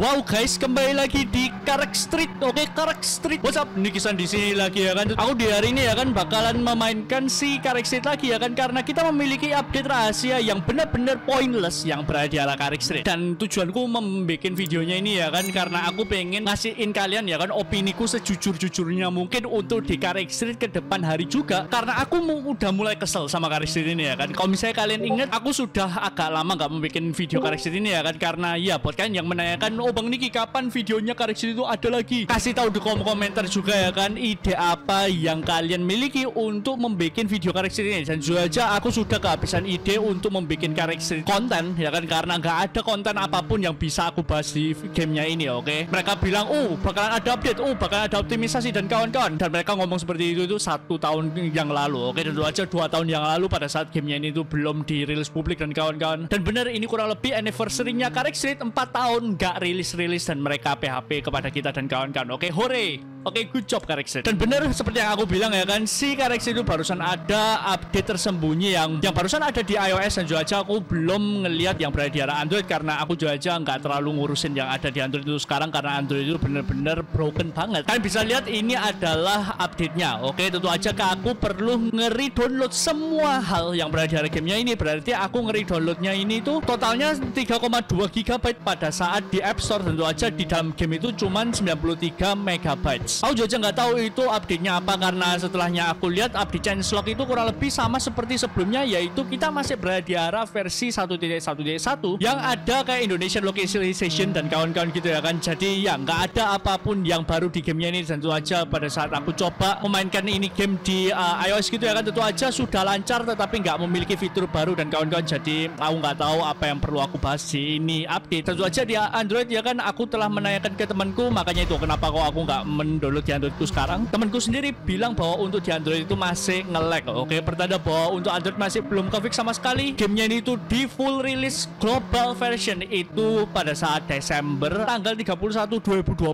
Wow guys, kembali lagi di Karak Street. Oke, okay, Karak Street. What's up? Nikisan di sini lagi ya kan. Aku di hari ini ya kan bakalan memainkan si Karak Street lagi ya kan karena kita memiliki update rahasia yang benar-benar pointless yang berada di ala Karak Street. Dan tujuanku membuat videonya ini ya kan karena aku pengen ngasihin kalian ya kan opiniku sejujur-jujurnya mungkin untuk di Karak Street ke depan hari juga karena aku udah mulai kesel sama Karak Street ini ya kan. Kalau misalnya kalian ingat aku sudah agak lama nggak membuat video Karak Street ini ya kan karena ya buat kalian yang menanyakan tahu Bang Niki kapan videonya koreksi itu ada lagi. Kasih tahu di kolom komentar juga ya kan ide apa yang kalian miliki untuk membuat video koreksi ini. Dan juga aja aku sudah kehabisan ide untuk membuat koreksi konten ya kan karena nggak ada konten apapun yang bisa aku bahas di gamenya ini oke. Okay? Mereka bilang, uh bakalan ada update, uh bakalan ada optimisasi dan kawan-kawan." Dan mereka ngomong seperti itu itu satu tahun yang lalu oke. Okay? Dan aja dua tahun yang lalu pada saat gamenya ini itu belum dirilis publik dan kawan-kawan. Dan bener ini kurang lebih anniversary-nya Karek Street 4 tahun nggak rilis rilis-rilis dan mereka PHP kepada kita dan kawan-kawan. Oke, hore! Oke, okay, good job Karexen. Dan benar seperti yang aku bilang ya kan, si Karexen itu barusan ada update tersembunyi yang yang barusan ada di iOS dan juga aja aku belum ngelihat yang berada di arah Android karena aku juga aja nggak terlalu ngurusin yang ada di Android itu sekarang karena Android itu benar-benar broken banget. Kalian bisa lihat ini adalah update-nya. Oke, okay, tentu aja ke aku perlu ngeri download semua hal yang berada di arah gamenya ini. Berarti aku ngeri downloadnya ini itu totalnya 3,2 GB pada saat di App Store tentu aja di dalam game itu cuma 93 MB. Saints. Aku juga nggak tahu itu update-nya apa karena setelahnya aku lihat update Lock itu kurang lebih sama seperti sebelumnya yaitu kita masih berada di arah versi 1.1.1 yang ada kayak Indonesian localization dan kawan-kawan gitu ya kan. Jadi ya nggak ada apapun yang baru di gamenya ini tentu aja pada saat aku coba memainkan ini game di uh, iOS gitu ya kan tentu aja sudah lancar tetapi nggak memiliki fitur baru dan kawan-kawan jadi aku nggak tahu apa yang perlu aku bahas di ini update tentu aja di Android ya kan aku telah menanyakan ke temanku makanya itu kenapa kok aku nggak men download di Androidku sekarang temanku sendiri bilang bahwa untuk di Android itu masih ngelek oke pertanda bahwa untuk Android masih belum ke sama sekali gamenya ini itu di full release global version itu pada saat Desember tanggal 31 2022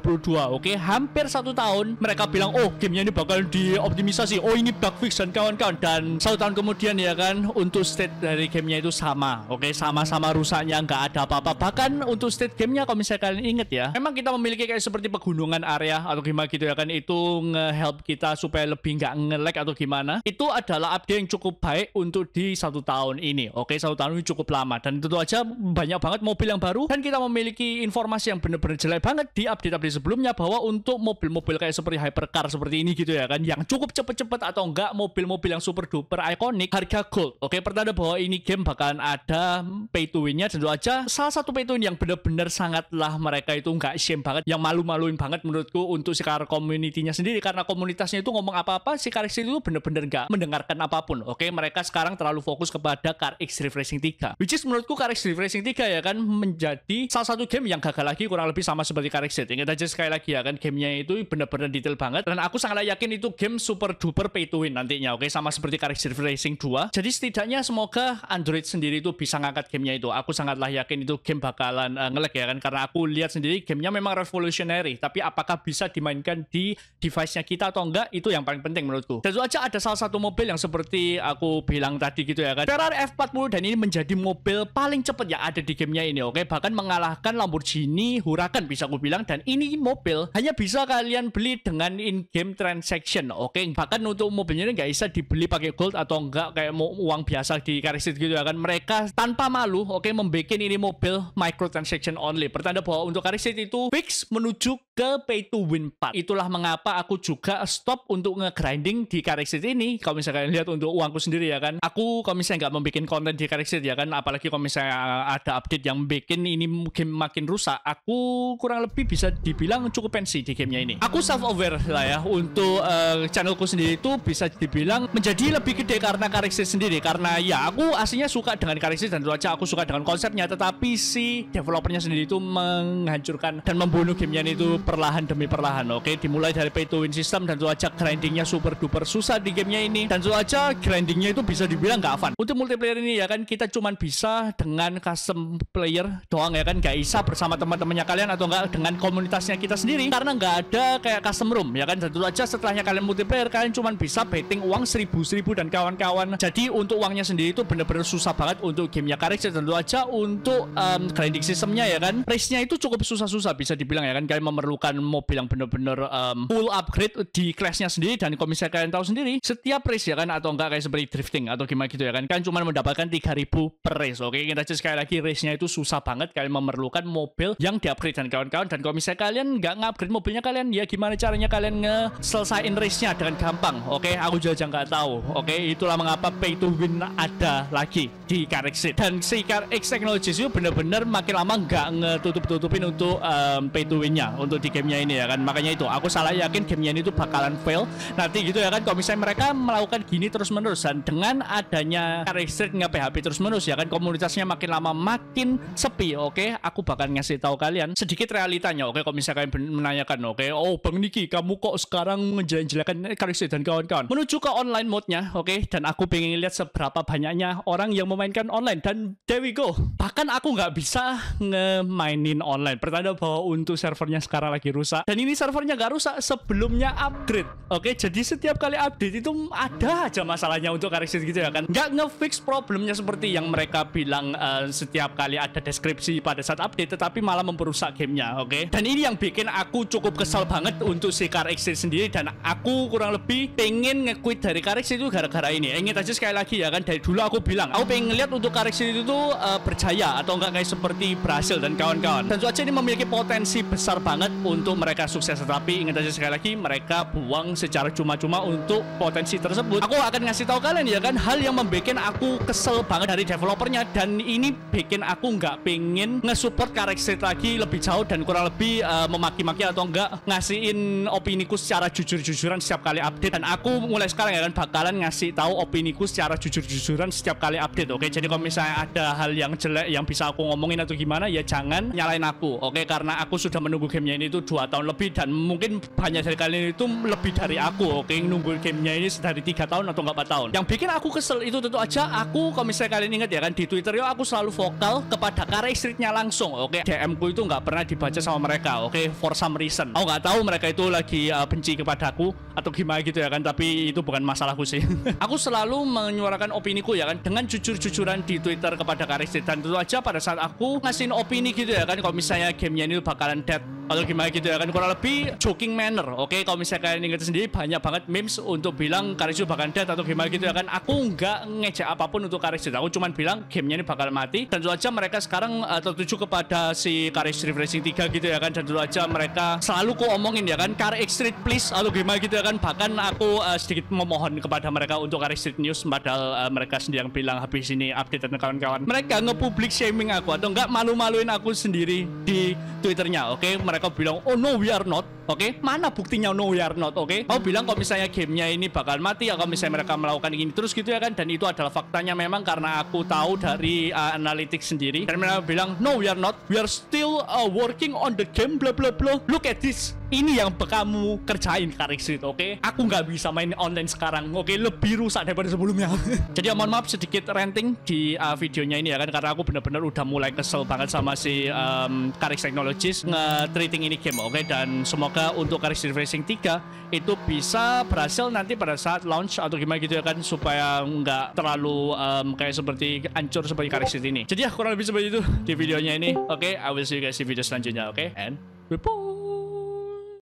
oke hampir satu tahun mereka bilang oh gamenya ini bakal dioptimisasi oh ini bug fix dan kawan-kawan dan satu tahun kemudian ya kan untuk state dari gamenya itu sama oke sama-sama rusaknya nggak ada apa-apa bahkan untuk state gamenya kalau misalnya kalian inget ya memang kita memiliki kayak seperti pegunungan area atau gimana gitu ya kan itu nge-help kita supaya lebih nggak nge-lag atau gimana itu adalah update yang cukup baik untuk di satu tahun ini oke satu tahun ini cukup lama dan tentu aja banyak banget mobil yang baru dan kita memiliki informasi yang bener-bener jelek banget di update-update sebelumnya bahwa untuk mobil-mobil kayak seperti hypercar seperti ini gitu ya kan yang cukup cepet-cepet atau enggak mobil-mobil yang super duper ikonik harga gold oke pertanda bahwa ini game bahkan ada pay to win tentu aja salah satu pay to win yang bener-bener sangatlah mereka itu nggak shame banget yang malu-maluin banget menurutku untuk sekarang community-nya sendiri karena komunitasnya itu ngomong apa-apa si Car itu bener-bener gak mendengarkan apapun oke mereka sekarang terlalu fokus kepada Car X Racing 3 which is menurutku Car X Racing 3 ya kan menjadi salah satu game yang gagal lagi kurang lebih sama seperti Car ingat aja sekali lagi ya kan gamenya itu bener-bener detail banget dan aku sangat yakin itu game super duper pay to win nantinya oke sama seperti Car X Racing 2 jadi setidaknya semoga Android sendiri itu bisa ngangkat gamenya itu aku sangatlah yakin itu game bakalan uh, ngelag ya kan karena aku lihat sendiri gamenya memang revolutionary tapi apakah bisa dimainkan kemudian di device-nya kita atau enggak itu yang paling penting menurutku. Tentu aja ada salah satu mobil yang seperti aku bilang tadi gitu ya kan. Ferrari F40 dan ini menjadi mobil paling cepat yang ada di gamenya ini oke. Okay? Bahkan mengalahkan Lamborghini Huracan bisa aku bilang dan ini mobil hanya bisa kalian beli dengan in-game transaction oke. Okay? Bahkan untuk mobilnya ini nggak bisa dibeli pakai gold atau enggak kayak mau uang biasa di karisit gitu ya kan. Mereka tanpa malu oke okay, membuat ini mobil microtransaction only. Pertanda bahwa untuk karisit itu fix menuju ke pay to win part itulah mengapa aku juga stop untuk nge-grinding di Karexit ini. Kalau misalnya lihat untuk uangku sendiri ya kan. Aku kalau misalnya nggak membuat konten di Karexit ya kan. Apalagi kalau misalnya eh, ada update yang bikin ini mungkin makin rusak. Aku kurang lebih bisa dibilang cukup pensi di gamenya ini. Aku self-aware lah ya. Untuk uh, channelku sendiri itu bisa dibilang menjadi lebih gede karena Karexit sendiri. Karena ya aku aslinya suka dengan Karexit dan itu aku suka dengan konsepnya. Tetapi si developernya sendiri itu menghancurkan dan membunuh gamenya itu perlahan demi perlahan. Oke dimulai dari pay to win system dan tentu aja grindingnya super duper susah di gamenya ini dan tentu aja grindingnya itu bisa dibilang nggak fun untuk multiplayer ini ya kan kita cuman bisa dengan custom player doang ya kan gak bisa bersama teman-temannya kalian atau enggak dengan komunitasnya kita sendiri karena nggak ada kayak custom room ya kan tentu aja setelahnya kalian multiplayer kalian cuman bisa betting uang seribu seribu dan kawan-kawan jadi untuk uangnya sendiri itu bener-bener susah banget untuk gamenya dan tentu aja untuk um, grinding sistemnya ya kan race-nya itu cukup susah-susah bisa dibilang ya kan kalian memerlukan mobil yang bener-bener benar-benar um, full upgrade di kelasnya sendiri dan kalau misalnya kalian tahu sendiri setiap race ya kan atau enggak kayak seperti drifting atau gimana gitu ya kan kan cuma mendapatkan 3000 per race oke okay? kita cek sekali lagi race-nya itu susah banget kalian memerlukan mobil yang di upgrade dan kawan-kawan dan kalau misalnya kalian nggak ngupgrade mobilnya kalian ya gimana caranya kalian ngeselesain race-nya dengan gampang oke okay? aku juga nggak tahu oke okay? itulah mengapa pay to win ada lagi di CarX dan si CarX Technologies itu benar bener makin lama nggak ngetutup-tutupin untuk um, pay to win-nya untuk di gamenya ini ya kan makanya itu Gitu. Aku salah yakin gamenya itu bakalan fail nanti gitu ya kan kalau misalnya mereka melakukan gini terus menerus dan dengan adanya restrict nggak PHP terus menerus ya kan komunitasnya makin lama makin sepi oke okay? aku bakal ngasih tahu kalian sedikit realitanya oke okay? kalau misalnya kalian menanyakan oke okay? oh Bang Niki kamu kok sekarang jelekan eh, karakter dan kawan-kawan menuju ke online mode-nya oke okay? dan aku pengen lihat seberapa banyaknya orang yang memainkan online dan there we go bahkan aku nggak bisa ngemainin online pertanda bahwa untuk servernya sekarang lagi rusak dan ini servernya nggak rusak sebelumnya upgrade. Oke, jadi setiap kali update itu ada aja masalahnya untuk karakter gitu ya kan. Nggak ngefix problemnya seperti yang mereka bilang uh, setiap kali ada deskripsi pada saat update, tetapi malah memperusak gamenya. Oke, dan ini yang bikin aku cukup kesal banget untuk si koreksi sendiri dan aku kurang lebih pengen ngequit dari koreksi itu gara-gara ini. Ya, ingat aja sekali lagi ya kan dari dulu aku bilang aku pengen lihat untuk koreksi itu tuh uh, berjaya atau nggak kayak seperti berhasil dan kawan-kawan. Tentu aja ini memiliki potensi besar banget untuk mereka sukses tetap tapi ingat aja sekali lagi, mereka buang secara cuma-cuma untuk potensi tersebut. Aku akan ngasih tahu kalian ya kan, hal yang membuat aku kesel banget dari developernya. Dan ini bikin aku nggak pengen nge-support karakter lagi lebih jauh dan kurang lebih uh, memaki-maki atau nggak ngasihin opini ku secara jujur-jujuran setiap kali update. Dan aku mulai sekarang ya kan bakalan ngasih tahu opini ku secara jujur-jujuran setiap kali update. Oke, jadi kalau misalnya ada hal yang jelek yang bisa aku ngomongin atau gimana, ya jangan nyalain aku. Oke, karena aku sudah menunggu gamenya ini tuh dua tahun lebih dan mungkin banyak dari kalian itu lebih dari aku oke okay? nunggu gamenya ini dari tiga tahun atau nggak empat tahun yang bikin aku kesel itu tentu aja aku kalau misalnya kalian ingat ya kan di Twitter yo aku selalu vokal kepada karya istrinya langsung oke okay? DM ku itu nggak pernah dibaca sama mereka oke okay? for some reason aku nggak tahu mereka itu lagi uh, benci kepadaku atau gimana gitu ya kan tapi itu bukan masalahku sih aku selalu menyuarakan opini ku ya kan dengan jujur-jujuran di Twitter kepada karya istrik dan tentu aja pada saat aku ngasihin opini gitu ya kan kalau misalnya gamenya ini bakalan dead atau gimana gitu ya kan kurang lebih joking manner oke okay? kalau misalnya kalian ingat sendiri banyak banget memes untuk bilang Karisu bakal dead atau gimana gitu ya kan aku nggak ngejek apapun untuk Karisu aku cuman bilang gamenya ini bakal mati dan tentu aja mereka sekarang uh, tertuju kepada si Karisu refreshing 3 gitu ya kan dan tentu aja mereka selalu ku omongin ya kan Karisu Street please atau gimana gitu ya kan bahkan aku uh, sedikit memohon kepada mereka untuk Karisu Street News padahal uh, mereka sendiri yang bilang habis ini update dan kawan-kawan mereka ngepublik shaming aku atau nggak malu-maluin aku sendiri di twitternya oke okay? mereka bilang oh no we are not oke okay? mana buktinya no we are not oke okay? kau bilang kalau misalnya gamenya ini bakal mati ya kalau misalnya mereka melakukan ini terus gitu ya kan dan itu adalah faktanya memang karena aku tahu dari uh, analitik sendiri dan mereka bilang no we are not we are still uh, working on the game bla bla bla look at this ini yang kamu kerjain karik street oke okay? aku nggak bisa main online sekarang oke okay? lebih rusak daripada sebelumnya jadi mohon maaf sedikit renting di uh, videonya ini ya kan karena aku bener-bener udah mulai kesel banget sama si um, karik technologies nge-treating ini game oke okay? dan semoga untuk karik street racing 3 itu bisa berhasil nanti pada saat launch atau gimana gitu ya kan supaya nggak terlalu um, kayak seperti hancur seperti karik street ini jadi ya kurang lebih seperti itu di videonya ini oke okay? I will see you guys di video selanjutnya oke okay? and goodbye